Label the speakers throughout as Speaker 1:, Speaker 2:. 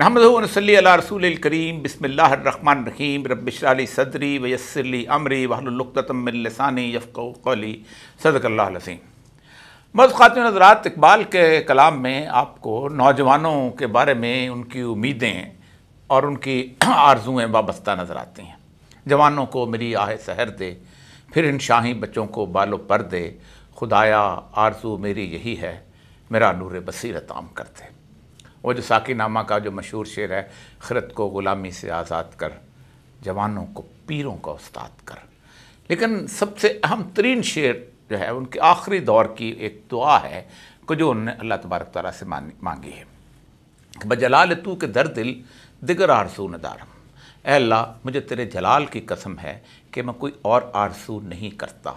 Speaker 1: नहमदसली रसूल करीम बिस्मिल्लाहमान रहीम रबशरली सदरी वयसरली अमरी वहलतमलसानी यफ़ली सदकल्लासीम मज़ ख़ातिन नजरात इकबाल के कलाम में आपको नौजवानों के बारे में उनकी उम्मीदें और उनकी आर्ज़ुएँ वाबस्ता नज़र आती हैं जवानों को मेरी आह सहर दे फिर इन शाही बच्चों को बालो पर दे खुदाया आरजू मेरी यही है मेरा नूर बसीरत आम करते वो जो नामा का जो मशहूर शेर है खरत को ग़ुलामी से आज़ाद कर जवानों को पीरों का उस्ताद कर लेकिन सबसे अहम तरीन शेर जो है उनके आखिरी दौर की एक दुआ है को जो उन्होंने अल्लाह तबारक तारा से मांगी है ब जलाल तू के दर दिल दिगर आरसू नदारम अल्लाह मुझे तेरे जलाल की कसम है कि मैं कोई और आरसू नहीं करता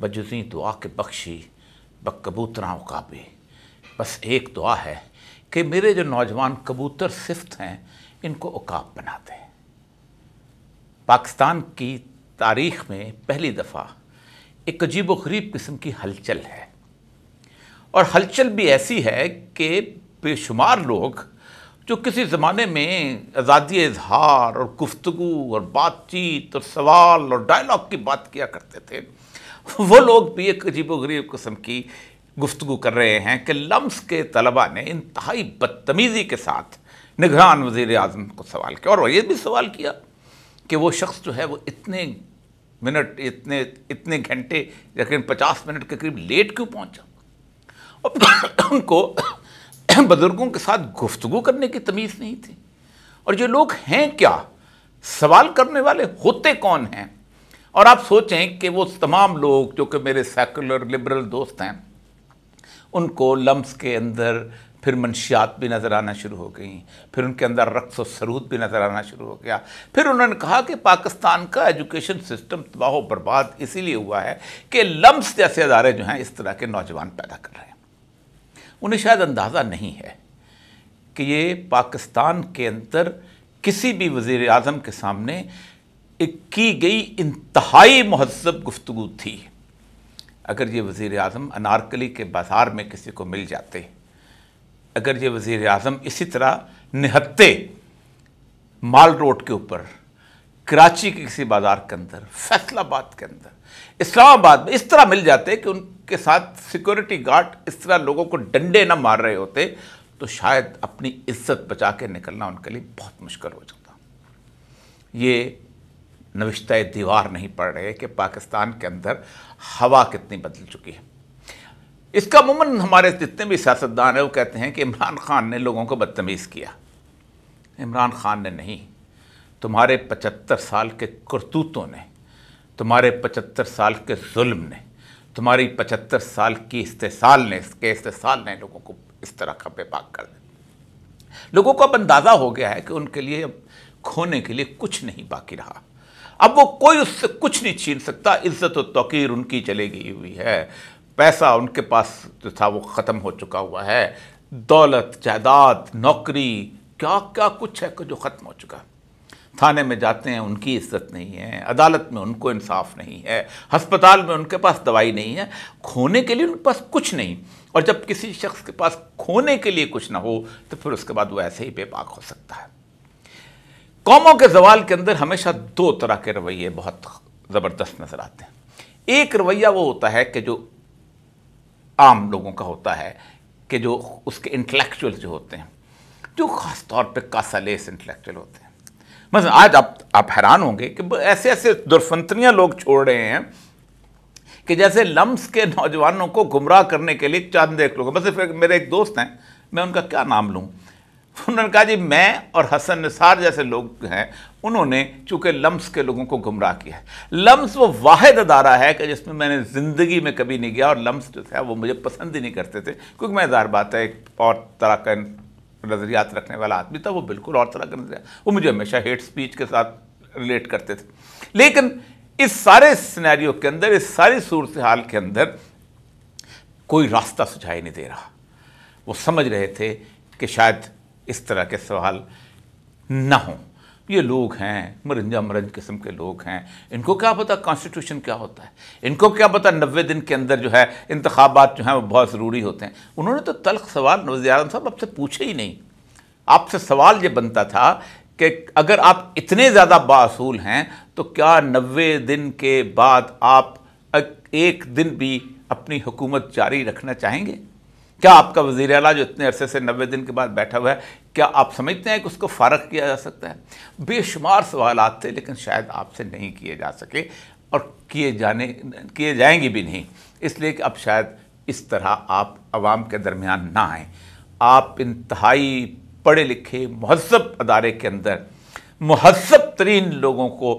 Speaker 1: बजुजी दुआ के बख्शी बकबूतरा उकाबे बस एक दुआ है कि मेरे जो नौजवान कबूतर सिफ्त हैं इनको उकाब बनाते हैं पाकिस्तान की तारीख में पहली दफ़ा एक अजीब वरीब किस्म की हलचल है और हलचल भी ऐसी है कि बेशुमार लोग जो किसी ज़माने में आज़ादी इजहार और गुफ्तु और बातचीत और सवाल और डायलॉग की बात किया करते थे वो लोग भी एक अजीब वरीब किस्म की गुफ्तु कर रहे हैं कि लम्स के तलबा ने इंतहाई बदतमीज़ी के साथ निगरान वजीर अजम को सवाल किया और ये भी सवाल किया कि वो शख्स जो है वो इतने मिनट इतने इतने घंटे लेकिन पचास मिनट के करीब लेट क्यों पहुंचा और उनको बुज़ुर्गों के साथ गुफ्तु करने की तमीज़ नहीं थी और जो लोग हैं क्या सवाल करने वाले होते कौन हैं और आप सोचें कि वो तमाम लोग जो कि मेरे सेकुलर लिबरल दोस्त हैं उनको लम्स के अंदर फिर मनशियात भी नज़र आना शुरू हो गई फिर उनके अंदर रक्स व सरूद भी नज़र आना शुरू हो गया फिर उन्होंने कहा कि पाकिस्तान का एजुकेशन सिस्टम तबाह बर्बाद इसीलिए हुआ है कि लम्स जैसे अदारे जो हैं इस तरह के नौजवान पैदा कर रहे हैं उन्हें शायद अंदाज़ा नहीं है कि ये पाकिस्तान के अंदर किसी भी वज़र अजम के सामने एक की गई इंतहाई महजब गुफ्तु थी अगर ये वज़ी अजम अनारकली के बाज़ार में किसी को मिल जाते अगर ये वज़ी अजम इसी तरह निहत्ते माल रोड के ऊपर कराची के किसी बाज़ार के अंदर फैसलाबाद के अंदर इस्लामाबाद में इस तरह मिल जाते कि उनके साथ सिक्योरिटी गार्ड इस तरह लोगों को डंडे ना मार रहे होते तो शायद अपनी इज्जत बचा के निकलना उनके लिए बहुत मुश्किल हो जाता ये नविश्त दीवार नहीं पड़ रहे कि पाकिस्तान के अंदर हवा कितनी बदल चुकी है इसका मुमन हमारे जितने भी सियासतदान हैं वो कहते हैं कि इमरान खान ने लोगों को बदतमीज़ किया इमरान खान ने नहीं तुम्हारे पचहत्तर साल के करतूतों ने तुम्हारे पचहत्तर साल के जुल्म ने तुम्हारी पचहत्तर साल की इस्तेसाल ने इसके इस्तेसाल ने लोगों को इस तरह का बेपाक कर दिया लोगों को अब अंदाज़ा हो गया है कि उनके लिए अब खोने के लिए कुछ नहीं बाकी रहा अब वो कोई उससे कुछ नहीं छीन सकता इज्जत व तोकीर उनकी चले गई हुई है पैसा उनके पास जो था वो ख़त्म हो चुका हुआ है दौलत जायदाद नौकरी क्या क्या कुछ है जो ख़त्म हो चुका थाने में जाते हैं उनकी इज्जत नहीं है अदालत में उनको इंसाफ नहीं है हस्पताल में उनके पास दवाई नहीं है खोने के लिए उनके पास कुछ नहीं और जब किसी शख्स के पास खोने के लिए कुछ ना हो तो फिर उसके बाद वो ऐसे ही बेबाक हो सकता है कौमों के जवाल के अंदर हमेशा दो तरह के रवैये बहुत ज़बरदस्त नज़र आते हैं एक रवैया वो होता है कि जो आम लोगों का होता है कि जो उसके इंटेलेक्चुअल जो होते हैं जो ख़ास तौर पे लेस इंटेलेक्चुअल होते हैं मतलब आज आप आप हैरान होंगे कि ऐसे ऐसे दुर्फंतनियाँ लोग छोड़ रहे हैं कि जैसे लम्स के नौजवानों को गुमराह करने के लिए चांद एक लोग बस मेरे एक दोस्त हैं मैं उनका क्या नाम लूँ उन्होंने कहा जी मैं और हसन निसार जैसे लोग हैं उन्होंने चूंकि लम्स के लोगों को गुमराह किया है लम्स वो वाद अदारा है कि जिसमें मैंने ज़िंदगी में कभी नहीं गया और लम्स जो था वो मुझे पसंद ही नहीं करते थे क्योंकि मैं ज़ाहिर बात है एक और तरह का नज़रियात रखने वाला आदमी था वो बिल्कुल और तरह का नजरिया वो मुझे हमेशा हेट स्पीच के साथ रिलेट करते थे लेकिन इस सारे सिनेरियो के अंदर इस सारी सूरत हाल के अंदर कोई रास्ता सुझाई नहीं दे रहा वो समझ रहे थे कि शायद इस तरह के सवाल ना हों ये लोग हैं मरंजा मरंज किस्म के लोग हैं इनको क्या पता कॉन्स्टिट्यूशन क्या होता है इनको क्या पता नबे दिन के अंदर जो है इंतबात जो हैं वो बहुत ज़रूरी होते हैं उन्होंने तो तलख सवाल नवजियाम साहब आपसे पूछे ही नहीं आपसे सवाल ये बनता था कि अगर आप इतने ज़्यादा बासूल हैं तो क्या नबे दिन के बाद आप एक दिन भी अपनी हुकूमत जारी रखना चाहेंगे क्या आपका वजीर अला जो इतने अरसे से नबे दिन के बाद बैठा हुआ है क्या आप समझते हैं कि उसको फ़र्क किया जा सकता है बेशुमार सवाल थे लेकिन शायद आपसे नहीं किए जा सके और किए जाने किए जाएंगे भी नहीं इसलिए कि अब शायद इस तरह आप आवाम के दरमियान ना आएँ आप इंतहाई पढ़े लिखे महसब अदारे के अंदर महसब बदतरीन लोगों को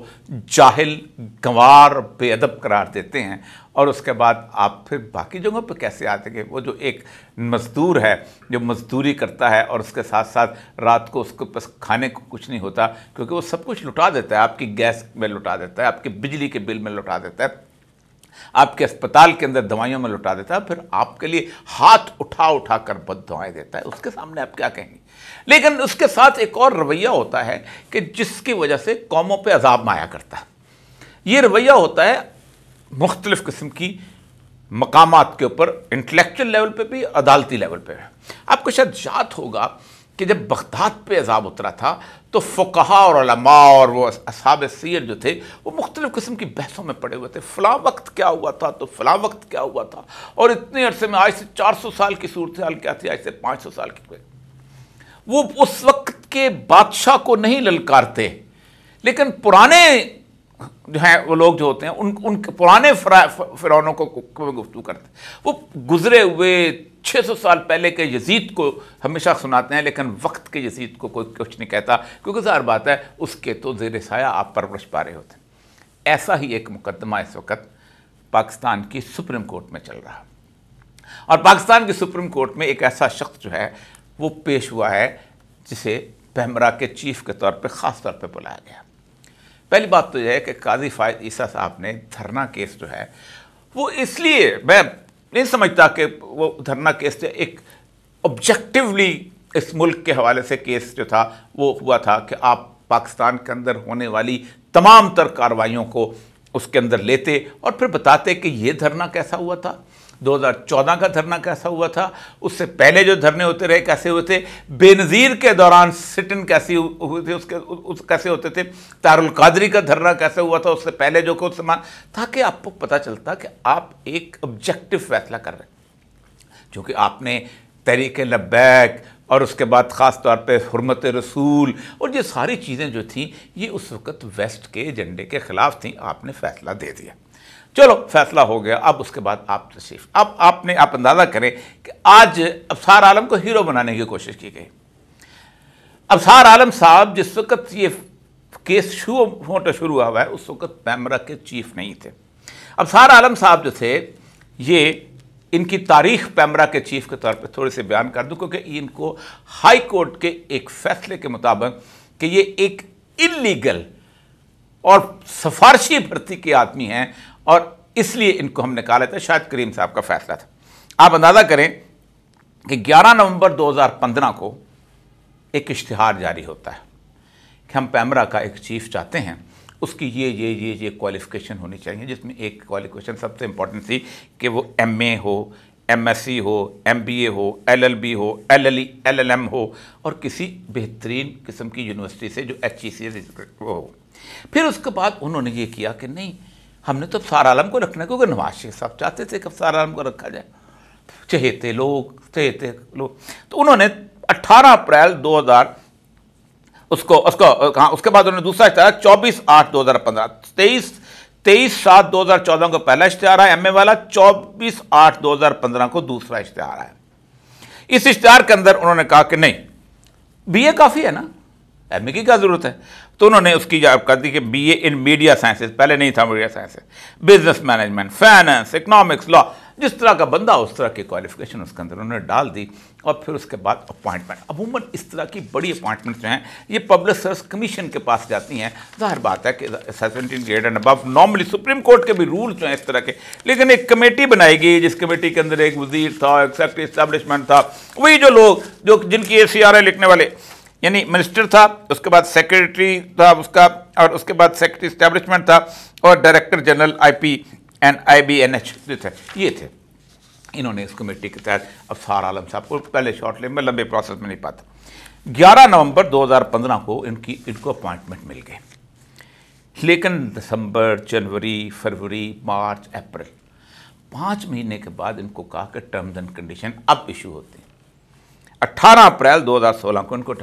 Speaker 1: जाहिल गंवार बेअदब करार देते हैं और उसके बाद आप फिर बाकी जगहों पर कैसे आते हैं वो जो एक मज़दूर है जो मज़दूरी करता है और उसके साथ साथ रात को उसके पास खाने को कुछ नहीं होता क्योंकि वो सब कुछ लुटा देता है आपकी गैस में लुटा देता है आपके बिजली के बिल में लुटा देता है आपके अस्पताल के अंदर दवाइयों में लुटा देता है फिर आपके लिए हाथ उठा उठा कर बद दवाएँ देता है उसके सामने आप क्या कहेंगे लेकिन उसके साथ एक और रवैया होता है कि जिसकी वजह से कौमों पर अजाब माया करता है ये रवैया होता है मुख्तलिफ़ किस्म की मकाम के ऊपर इंटलेक्चुअल लेवल पे भी अदालती लेवल पे आपको शायद जात होगा कि जब बगदाद पे अजाब उतरा था तो फ़ुकहा और और वो असाब सीर जो थे वो मुख्तलिफ़ किस्म की बहसों में पड़े हुए थे फ़लाँ वक्त क्या हुआ था तो फ़लाँ वक्त क्या हुआ था और इतने अरसे में आज से चार सौ साल की सूरत हाल क्या थी आज से पाँच सौ साल की वो उस वक्त के बादशाह को नहीं ललकारते लेकिन पुराने जो हैं वो लोग जो होते हैं उन उनके पुराने फिरौनों को, गुफ्तु करते हैं वो गुजरे हुए 600 साल पहले के यजीद को हमेशा सुनाते हैं लेकिन वक्त के यजीद को कोई कुछ नहीं कहता क्योंकि ज़ाहिर बात है उसके तो जेर साया आप परवरश पा रहे होते हैं ऐसा ही एक मुकदमा इस वक्त पाकिस्तान की सुप्रीम कोर्ट में चल रहा और पाकिस्तान की सुप्रीम कोर्ट में एक ऐसा शख्स जो है वो पेश हुआ है जिसे पैमरा के चीफ के तौर पे ख़ास तौर पे बुलाया गया पहली बात तो यह है कि काजी फ़ायद ईसा साहब ने धरना केस जो है वो इसलिए मैं नहीं समझता कि वो धरना केस जो एक ऑब्जेक्टिवली इस मुल्क के हवाले से केस जो था वो हुआ था कि आप पाकिस्तान के अंदर होने वाली तमाम तर कार्रवाइयों को उसके अंदर लेते और फिर बताते कि ये धरना कैसा हुआ था 2014 का धरना कैसा हुआ था उससे पहले जो धरने होते रहे कैसे हुए थे बेनज़ीर के दौरान सिटिन कैसी हुई थी उसके उस कैसे होते थे तारुल कादरी का धरना कैसे हुआ था उससे पहले जो कुछ समान ताकि आपको पता चलता कि आप एक ऑब्जेक्टिव फैसला कर रहे हैं क्योंकि आपने तहरीक लब्बैक और उसके बाद ख़ास तौर पे हरमत रसूल और ये सारी चीज़ें जो थीं ये उस वक़्त वेस्ट के एजेंडे के ख़िलाफ़ थीं आपने फ़ैसला दे दिया चलो फैसला हो गया अब उसके बाद आप तशरीफ तो अब आपने आप अंदाज़ा करें कि आज अफसार आलम को हीरो बनाने की कोशिश की गई अफसार आलम साहब जिस वक्त ये केस शुरू होटा शुरू हुआ है उस वक्त पैमरा के चीफ नहीं थे अफसार आलम साहब जो थे ये इनकी तारीख पैमरा के चीफ के तौर पे थोड़े से बयान कर दूं क्योंकि इनको हाई कोर्ट के एक फैसले के मुताबिक कि ये एक इलीगल और सफारशी भर्ती के आदमी हैं और इसलिए इनको हम निकाले थे शायद करीम साहब का फैसला था आप अंदाज़ा करें कि 11 नवंबर 2015 को एक इश्तहार जारी होता है कि हम पैमरा का एक चीफ चाहते हैं उसकी ये ये ये ये क्वालिफ़िकेशन होनी चाहिए जिसमें एक क्वालिफिकेशन सबसे इम्पोर्टेंट थी कि वो एम हो एम हो एम हो एल हो एल एल e, हो और किसी बेहतरीन किस्म की यूनिवर्सिटी से जो एच ई सी हो फिर उसके बाद उन्होंने ये किया कि नहीं हमने तो अफसार आलम को रखना क्योंकि नवाज शरीफ साहब चाहते थे कि अफसार आलम को रखा जाए चहेते लोग चहेते लोग तो उन्होंने 18 अप्रैल 2000 उसको उसको हाँ उसके बाद उन्होंने दूसरा इश्तहार चौबीस आठ दो हज़ार पंद्रह तेईस तेईस सात दो हज़ार चौदह को पहला इश्तहार है एम ए वाला चौबीस आठ दो हज़ार पंद्रह को दूसरा इश्तहार है इस इश्तहार के अंदर उन्होंने कहा कि नहीं बी ए काफ़ी है ना एम ए की क्या ज़रूरत है तो उन्होंने उसकी जॉब कर दी कि बीए इन मीडिया साइंसेज पहले नहीं था media sciences business management finance economics law जिस तरह का बंदा उस तरह की क्वालिफिकेशन उसके अंदर उन्होंने डाल दी और फिर उसके बाद अपॉइंटमेंट अमूमन इस तरह की बड़ी अपॉइंटमेंट जो हैं ये पब्लिक सर्विस कमीशन के पास जाती हैं जाहिर बात है कि seventeen grade and above normally supreme court के भी रूल जो हैं इस तरह के लेकिन एक कमेटी बनाई गई जिस कमेटी के अंदर एक वजीर था एक सेक्ट्री इस्टेब्लिशमेंट था वही जो लोग जो जिनकी ए लिखने वाले यानी मिनिस्टर था उसके बाद सेक्रेटरी था उसका और उसके बाद सेक्रेटरी स्टैब्लिशमेंट था और director general IP and IBNH जो थे ये थे इन्होंने इस कमेटी के तहत अफसार आलम साहब को पहले शॉर्ट में लंबे प्रोसेस में नहीं पाता 11 नवंबर 2015 को इनकी इनको अपॉइंटमेंट मिल गए लेकिन दिसंबर जनवरी फरवरी मार्च अप्रैल पाँच महीने के बाद इनको कहा कि टर्म्स एंड कंडीशन अब इशू होते हैं 18 अप्रैल 2016 को इनको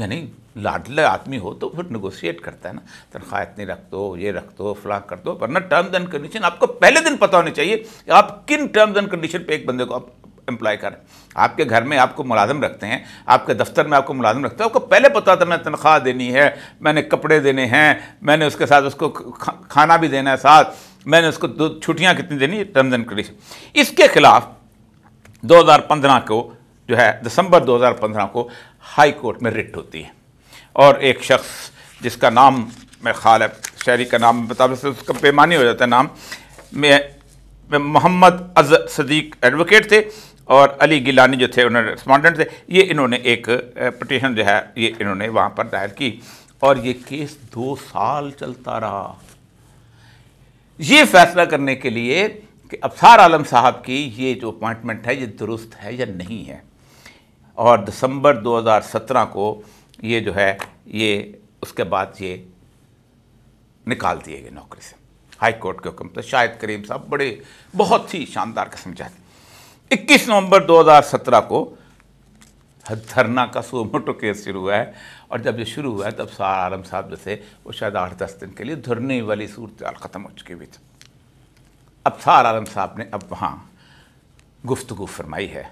Speaker 1: यानी लाडले आदमी हो तो फिर निगोशिएट करता है ना तनख्वाह इतनी रख दो ये रख दो फलां कर दो वरना टर्म्स एंड कंडीशन आपको पहले दिन पता होने चाहिए कि आप किन टर्म्स एंड कंडीशन पे एक बंदे को आप एम्प्लॉय करें आपके घर में आपको मुलाजम रखते हैं आपके दफ्तर में आपको मुलाजम रखते हैं आपको पहले पता होता मैं तनख्वाह देनी है मैंने कपड़े देने हैं मैंने उसके साथ उसको खाना भी देना है साथ मैंने उसको दो छुट्टियाँ कितनी देनी है टर्म्स एंड कंडीशन इसके खिलाफ पंद्रह को जो है दिसंबर पंद्रह को हाई कोर्ट में रिट होती है और एक शख्स जिसका नाम मैं ख्याल है शहरी का नाम बता से उसका बेमानी हो जाता है नाम में, मोहम्मद अज सदीक एडवोकेट थे और अली गिलानी जो थे उन्होंने रिस्पॉन्डेंट थे ये इन्होंने एक पटिशन जो है ये इन्होंने वहाँ पर दायर की और ये केस दो साल चलता रहा ये फैसला करने के लिए कि अफसार आलम साहब की ये जो अपॉइंटमेंट है ये दुरुस्त है या नहीं है और दिसंबर 2017 को ये जो है ये उसके बाद ये निकाल दिए गए नौकरी से हाई कोर्ट के हुक्म से शाहिद करीम साहब बड़े बहुत ही शानदार कस्म जाते 21 नवंबर 2017 को धरना का सोमोटो केस शुरू हुआ है और जब ये शुरू हुआ है तब सार आलम साहब जैसे वो शायद आठ दस दिन के लिए धरने वाली सूरत ख़त्म हो चुकी हुई थी अब सार आलम साहब ने अब वहाँ गुफ्तगु फरमाई है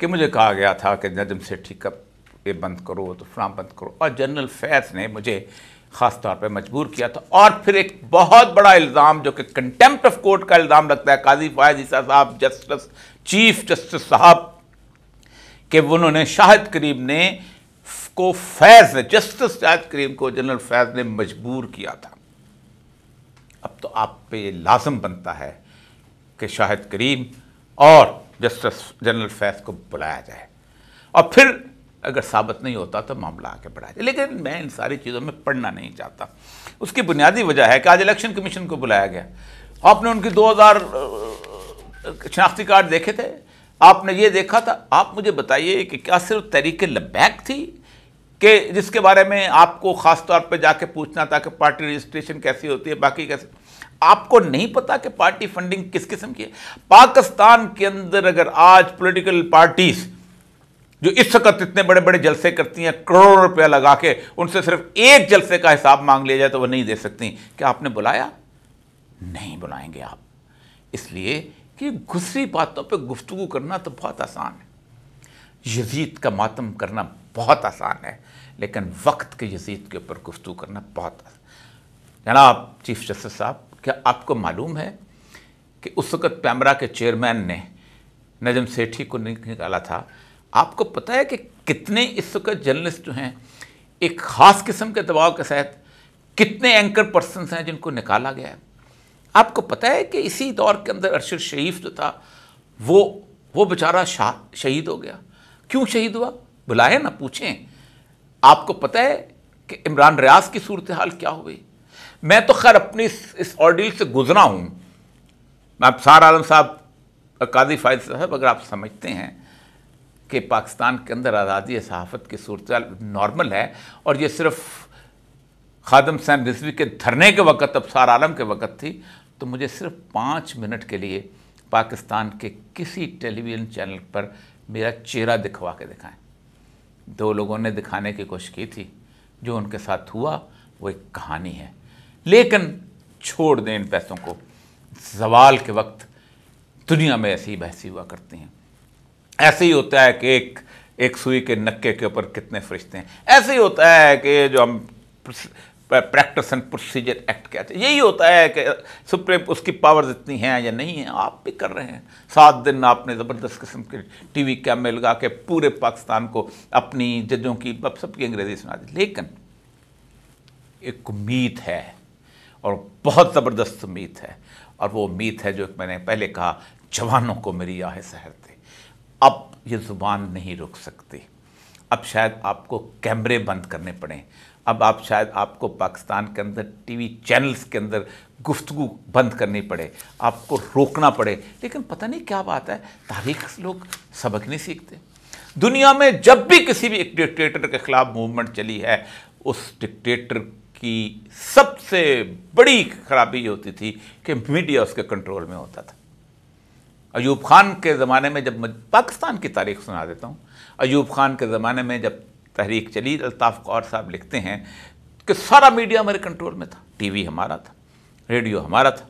Speaker 1: कि मुझे कहा गया था कि नजम सेठी कब ये बंद करो तो फ्राम बंद करो और जनरल फैज ने मुझे ख़ास तौर पे मजबूर किया था और फिर एक बहुत बड़ा इल्ज़ाम जो कि कंटेम्प्ट ऑफ कोर्ट का इल्ज़ाम लगता है काजी फायद ईसा साहब जस्टिस चीफ जस्टिस साहब के उन्होंने शाहिद करीम ने को फैज़ ने जस्टिस शाहिद करीम को जनरल फैज़ ने मजबूर किया था अब तो आप पे लाजम बनता है कि शाहिद करीम और जस्टिस जनरल फैज को बुलाया जाए और फिर अगर साबित नहीं होता तो मामला आगे बढ़ाया जाए लेकिन मैं इन सारी चीज़ों में पढ़ना नहीं चाहता उसकी बुनियादी वजह है कि आज इलेक्शन कमीशन को बुलाया गया आपने उनकी दो शनाख्ती कार्ड देखे थे आपने ये देखा था आप मुझे बताइए कि क्या सिर्फ तरीके लबैक थी कि जिसके बारे में आपको ख़ास तौर पर जाके पूछना था कि पार्टी रजिस्ट्रेशन कैसी होती है बाकी कैसे आपको नहीं पता कि पार्टी फंडिंग किस किस्म की है पाकिस्तान के अंदर अगर आज पॉलिटिकल पार्टीज़ जो इस वक्त इतने बड़े बड़े जलसे करती हैं करोड़ों रुपया लगा के उनसे सिर्फ एक जलसे का हिसाब मांग लिया जाए तो वह नहीं दे सकती क्या आपने बुलाया नहीं बुलाएंगे आप इसलिए कि गुस्सी बातों पे गुफ्तु करना तो बहुत आसान है यजीद का मातम करना बहुत आसान है लेकिन वक्त के यजीद के ऊपर गुफ्तु करना बहुत जनाब चीफ जस्टिस साहब क्या आपको मालूम है कि उस वक़्त पैमरा के चेयरमैन ने नजम सेठी को निकाला था आपको पता है कि कितने इस वक्त जर्नलिस्ट जो हैं एक ख़ास किस्म के दबाव के साथ कितने एंकर पर्सन हैं जिनको निकाला गया है आपको पता है कि इसी दौर के अंदर अरशद शरीफ जो था वो वो बेचारा शाह शहीद हो गया क्यों शहीद हुआ बुलाएं ना पूछें आपको पता है कि इमरान रियाज की सूरत हाल क्या हुई मैं तो खैर अपनी इस, ऑर्डील से गुजरा हूँ आप सार आलम साहब अकादी फायद साहब अगर आप समझते हैं कि पाकिस्तान के अंदर आज़ादी सहाफ़त की सूरत नॉर्मल है और ये सिर्फ खादम सैन रिजवी के धरने के वक़्त अबसार आलम के वक़्त थी तो मुझे सिर्फ पाँच मिनट के लिए पाकिस्तान के किसी टेलीविज़न चैनल पर मेरा चेहरा दिखवा के दिखाएं दो लोगों ने दिखाने की कोशिश की थी जो उनके साथ हुआ वो एक कहानी है लेकिन छोड़ दें इन पैसों को जवाल के वक्त दुनिया में ऐसी बहसी हुआ करती हैं ऐसे ही होता है कि एक एक सुई के नक्के के ऊपर कितने फरिश्ते हैं ऐसे ही होता है कि जो हम प्रैक्टिस एंड प्रोसीजर एक्ट कहते हैं यही होता है कि सुप्रीम उसकी पावर्स इतनी हैं या नहीं हैं आप भी कर रहे हैं सात दिन आपने ज़बरदस्त किस्म के टीवी कैमरे लगा के पूरे पाकिस्तान को अपनी जजों की सबकी अंग्रेज़ी सुना दी लेकिन एक उम्मीद है और बहुत ज़बरदस्त उम्मीद है और वो उम्मीद है जो मैंने पहले कहा जवानों को मेरी आह थे अब ये ज़ुबान नहीं रुक सकती अब शायद आपको कैमरे बंद करने पड़ें अब आप शायद आपको पाकिस्तान के अंदर टीवी चैनल्स के अंदर गुफ्तु बंद करनी पड़े आपको रोकना पड़े लेकिन पता नहीं क्या बात है तारीख लोग सबक नहीं सीखते दुनिया में जब भी किसी भी एक डिक्टेटर के ख़िलाफ़ मूवमेंट चली है उस डिक्टेटर की सबसे बड़ी खराबी ये होती थी कि मीडिया उसके कंट्रोल में होता था अयूब खान के ज़माने में जब पाकिस्तान की तारीख सुना देता हूँ अयूब खान के ज़माने में जब तहरीक चली अल्ताफ़ कौर साहब लिखते हैं कि सारा मीडिया हमारे कंट्रोल में था टीवी हमारा था रेडियो हमारा था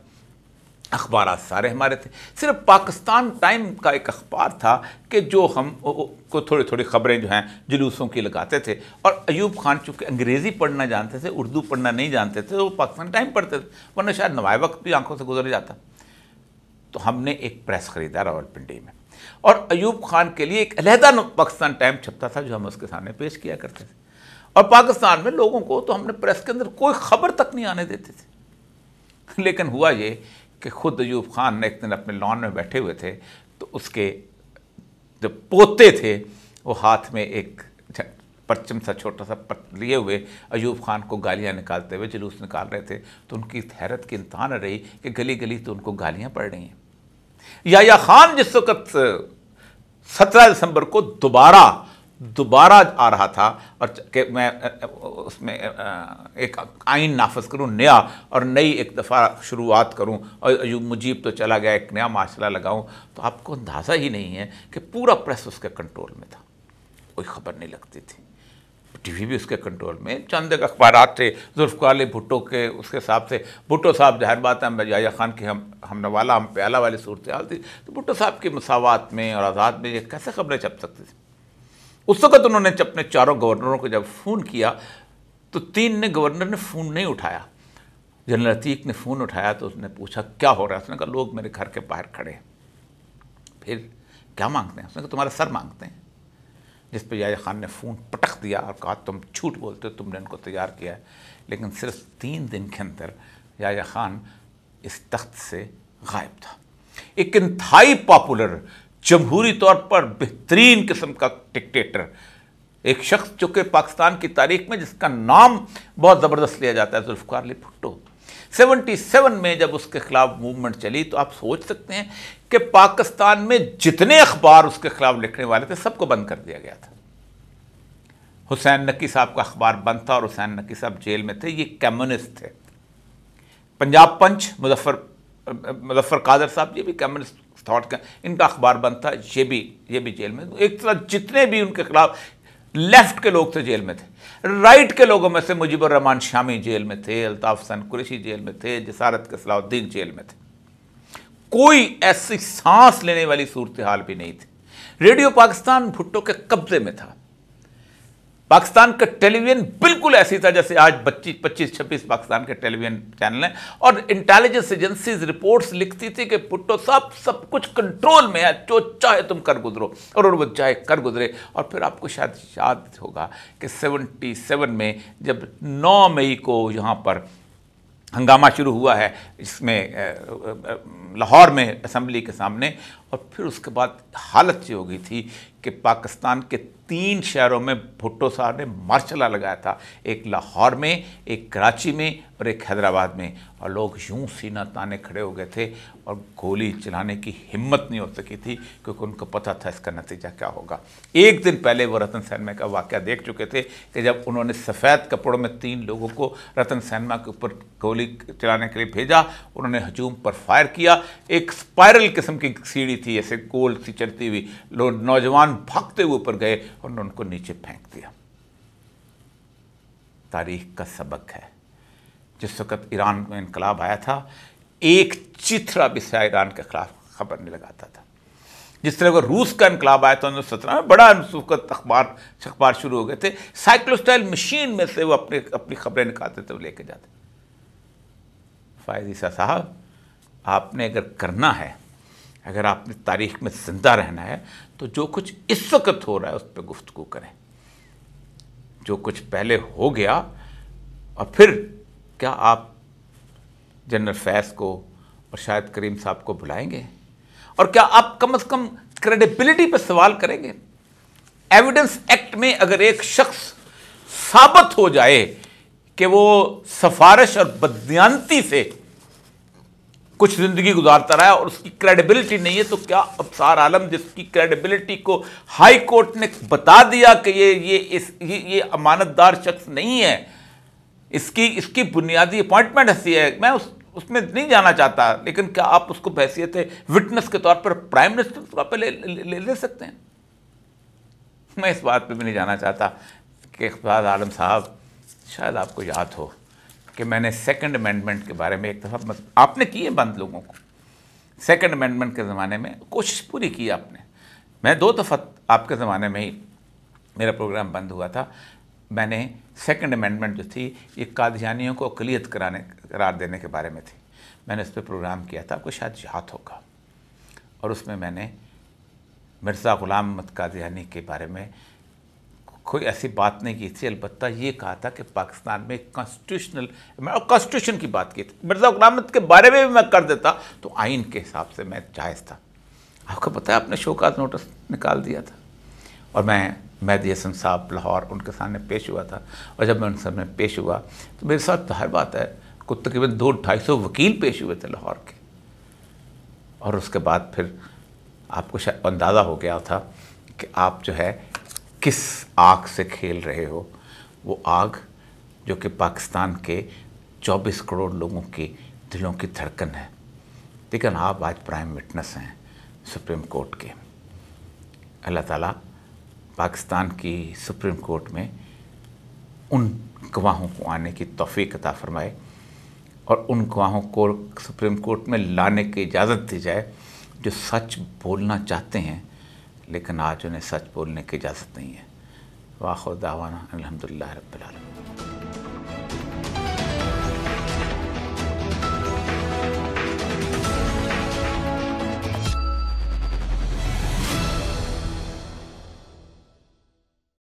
Speaker 1: अखबार सारे हमारे थे सिर्फ पाकिस्तान टाइम का एक अखबार था कि जो हम को थोड़ी थोड़ी खबरें जो हैं जुलूसों की लगाते थे और अयूब खान चूँकि अंग्रेज़ी पढ़ना जानते थे उर्दू पढ़ना नहीं जानते थे तो पाकिस्तान टाइम पढ़ते थे वरना शायद नवाए वक्त भी आंखों से गुजर जाता तो हमने एक प्रेस ख़रीदा रावलपिंडी में और अयूब खान के लिए एक अलहदा पाकिस्तान टाइम छपता था जो हम उसके सामने पेश किया करते थे और पाकिस्तान में लोगों को तो हमने प्रेस के अंदर कोई ख़बर तक नहीं आने देते थे लेकिन हुआ ये कि खुद अयूब खान ने एक दिन अपने लॉन में बैठे हुए थे तो उसके जो पोते थे वो हाथ में एक परचम सा छोटा सा लिए हुए अयूब खान को गालियां निकालते हुए जुलूस निकाल रहे थे तो उनकी हैरत की इंतहान रही कि गली गली तो उनको गालियां पड़ रही हैं या, या खान जिस वक्त सत्रह दिसंबर को दोबारा दोबारा आ रहा था और कि मैं उसमें एक आइन नाफज करूं नया और नई एक दफ़ा शुरुआत करूं और अयूब मुजीब तो चला गया एक नया माशला लगाऊं तो आपको अंदाज़ा ही नहीं है कि पूरा प्रेस उसके कंट्रोल में था कोई खबर नहीं लगती थी टीवी भी उसके कंट्रोल में चंद एक अखबार थे जुल्फ़ाल भुट्टो के उसके हिसाब से भुट्टो साहब जहर बात है मजाया खान की हम हम नवाला हम प्याला वाली सूरत हाल थी तो भुट्टो साहब की मसावत में और आज़ाद में ये कैसे खबरें छप सकती थी उस वक्त उन्होंने अपने चारों गवर्नरों को जब फ़ोन किया तो तीन ने गवर्नर ने फ़ोन नहीं उठाया जनरल अतीक ने फ़ोन उठाया तो उसने पूछा क्या हो रहा है उसने कहा लोग मेरे घर के बाहर खड़े हैं फिर क्या मांगते हैं उसने कहा तुम्हारा सर मांगते हैं जिस पर याजा खान ने फ़ोन पटक दिया और कहा तुम झूठ बोलते हो तुमने उनको तैयार किया है लेकिन सिर्फ तीन दिन के अंदर याजा खान इस तख्त से गायब था एक इंथाई पॉपुलर जमहूरी तौर पर बेहतरीन किस्म का डिक्टेटर एक शख्स जो कि पाकिस्तान की तारीख में जिसका नाम बहुत ज़बरदस्त लिया जाता है जुल्फ़ार अली भुट्टो 77 में जब उसके खिलाफ मूवमेंट चली तो आप सोच सकते हैं कि पाकिस्तान में जितने अखबार उसके खिलाफ लिखने वाले थे सबको बंद कर दिया गया था हुसैन नकी साहब का अखबार बंद था और हुसैन नकी साहब जेल में थे ये कम्युनिस्ट थे पंजाब पंच मुजफ्फर मुजफ्फर कादर साहब ये भी कम्युनिस्ट थॉट का इनका अखबार बंद था ये भी ये भी जेल में तो एक तरह जितने भी उनके खिलाफ लेफ्ट के लोग थे जेल में थे राइट के लोगों में से मुजीबर रहमान शामी जेल में थे अल्ताफ हसन कुरेशी जेल में थे जसारत के सलाउद्दीन जेल में थे कोई ऐसी सांस लेने वाली सूरत हाल भी नहीं थी रेडियो पाकिस्तान भुट्टो के कब्जे में था पाकिस्तान का टेलीविजन बिल्कुल ऐसी था जैसे आज 25 पच्चीस छब्बीस पाकिस्तान के टेलीविजन चैनल हैं और इंटेलिजेंस एजेंसीज रिपोर्ट्स लिखती थी कि पुट्टो साहब सब कुछ कंट्रोल में है जो चाहे तुम कर गुजरो और वो चाहे कर गुजरे और फिर आपको शायद याद होगा कि 77 में जब 9 मई को यहाँ पर हंगामा शुरू हुआ है इसमें लाहौर में असम्बली के सामने और फिर उसके बाद हालत ये हो गई थी कि पाकिस्तान के तीन शहरों में भुट्टो साहब ने मार्शला लगाया था एक लाहौर में एक कराची में पर एक हैदराबाद में और लोग यूं सीना ताने खड़े हो गए थे और गोली चलाने की हिम्मत नहीं हो सकी थी क्योंकि उनको पता था इसका नतीजा क्या होगा एक दिन पहले वो रतन सैनमा का वाक्य देख चुके थे कि जब उन्होंने सफ़ेद कपड़ों में तीन लोगों को रतन सैनमा के ऊपर गोली चलाने के लिए भेजा उन्होंने हजूम पर फायर किया एक स्पायरल किस्म की सीढ़ी थी ऐसे गोल सी चलती हुई लोग नौजवान भागते हुए ऊपर गए और उन्होंने उनको नीचे फेंक दिया तारीख का सबक है जिस वक्त ईरान में इनकलाब आया था एक चिथरा विषय ईरान के खिलाफ खबर नहीं लगाता था जिस तरह अगर रूस का इनकलाब आया था उन्नीस सौ सत्रह में बड़ा वक्त अखबार अखबार शुरू हो गए थे साइक्लोस्टाइल मशीन में से वो अपने अपनी खबरें निकालते थे वो लेके जाते फायदीसा साहब आपने अगर करना है अगर आपने तारीख में जिंदा रहना है तो जो कुछ इस वक्त हो रहा है उस पर गुफ्तु करें जो कुछ पहले हो गया और फिर क्या आप जनरल फैज को और शायद करीम साहब को बुलाएंगे और क्या आप कम अज कम क्रेडिबिलिटी पर सवाल करेंगे एविडेंस एक्ट में अगर एक शख्स साबित हो जाए कि वो सफारश और बदनती से कुछ ज़िंदगी गुजारता रहा और उसकी क्रेडिबिलिटी नहीं है तो क्या अबसार आलम जिसकी क्रेडिबिलिटी को हाई कोर्ट ने बता दिया कि ये ये इस ये, ये अमानतदार शख्स नहीं है इसकी इसकी बुनियादी अपॉइंटमेंट ऐसी है मैं उस उसमें नहीं जाना चाहता लेकिन क्या आप उसको बहसीत विटनेस के तौर पर प्राइम मिनिस्टर के तौर पर ले, ले ले सकते हैं मैं इस बात पे भी नहीं जाना चाहता कि इकबाल आलम साहब शायद आपको याद हो कि मैंने सेकंड अमेंडमेंट के बारे में एक दफ़ा मत... आपने किए बंद लोगों को सेकंड अमेंडमेंट के ज़माने में कोशिश पूरी की आपने मैं दो दफ़ा आपके ज़माने में ही मेरा प्रोग्राम बंद हुआ था मैंने सेकंड अमेंडमेंट जो थी ये कादजानियों को अकलीत कराने करार देने के बारे में थी मैंने उस पर प्रोग्राम किया था आपको शायद याद होगा और उसमें मैंने मिर्ज़ा ग़ुलाम अहमद कादयानी के बारे में कोई ऐसी बात नहीं की थी अलबत् ये कहा था कि पाकिस्तान में कॉन्स्टिट्यूशनल कॉन्स्टिट्यूशन की बात की थी मिर्ज़ा गुलाम अहमद के बारे में भी मैं कर देता तो आइन के हिसाब से मैं जायज़ था आपको पता है आपने शोकाज नोटिस निकाल दिया था और मैं मैद यसम साहब लाहौर उनके सामने पेश हुआ था और जब मैं उनके सामने पेश हुआ तो मेरे साथ तो हर बात है कुछ तकरीबन दो ढाई सौ वकील पेश हुए थे लाहौर के और उसके बाद फिर आपको शायद अंदाज़ा हो गया था कि आप जो है किस आग से खेल रहे हो वो आग जो कि पाकिस्तान के 24 करोड़ लोगों के दिलों की धड़कन है लेकिन आप आज प्राइम विटनेस हैं सुप्रीम कोर्ट के अल्लाह ताला पाकिस्तान की सुप्रीम कोर्ट में उन गवाहों को आने की तोफ़ी अता फरमाए और उन गवाहों को सुप्रीम कोर्ट में लाने की इजाज़त दी जाए जो सच बोलना चाहते हैं लेकिन आज उन्हें सच बोलने की इजाज़त नहीं है वाखुर दावाना अलहमदिल्ला रबालम